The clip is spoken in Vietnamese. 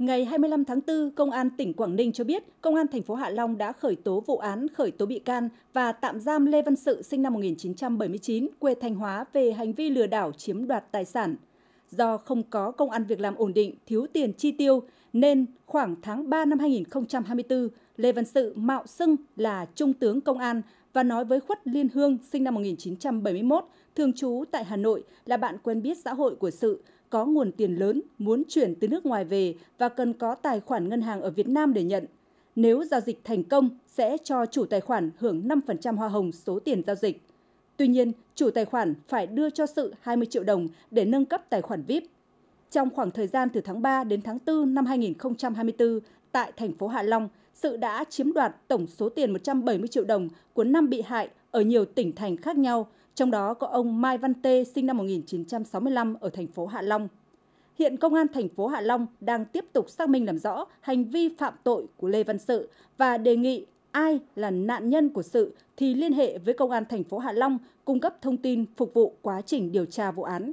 Ngày 25 tháng 4, Công an tỉnh Quảng Ninh cho biết, Công an thành phố Hạ Long đã khởi tố vụ án, khởi tố bị can và tạm giam Lê Văn Sự sinh năm 1979, quê Thanh Hóa về hành vi lừa đảo chiếm đoạt tài sản. Do không có công an việc làm ổn định, thiếu tiền chi tiêu, nên khoảng tháng 3 năm 2024, Lê Văn Sự mạo xưng là Trung tướng Công an và nói với Khuất Liên Hương sinh năm 1971, thường trú tại Hà Nội là bạn quen biết xã hội của Sự có nguồn tiền lớn muốn chuyển từ nước ngoài về và cần có tài khoản ngân hàng ở Việt Nam để nhận. Nếu giao dịch thành công sẽ cho chủ tài khoản hưởng 5% hoa hồng số tiền giao dịch. Tuy nhiên, chủ tài khoản phải đưa cho sự 20 triệu đồng để nâng cấp tài khoản VIP. Trong khoảng thời gian từ tháng 3 đến tháng 4 năm 2024, tại thành phố Hạ Long, sự đã chiếm đoạt tổng số tiền 170 triệu đồng của năm bị hại ở nhiều tỉnh thành khác nhau, trong đó có ông Mai Văn Tê sinh năm 1965 ở thành phố Hạ Long. Hiện công an thành phố Hạ Long đang tiếp tục xác minh làm rõ hành vi phạm tội của Lê Văn Sự và đề nghị ai là nạn nhân của sự thì liên hệ với công an thành phố Hạ Long cung cấp thông tin phục vụ quá trình điều tra vụ án.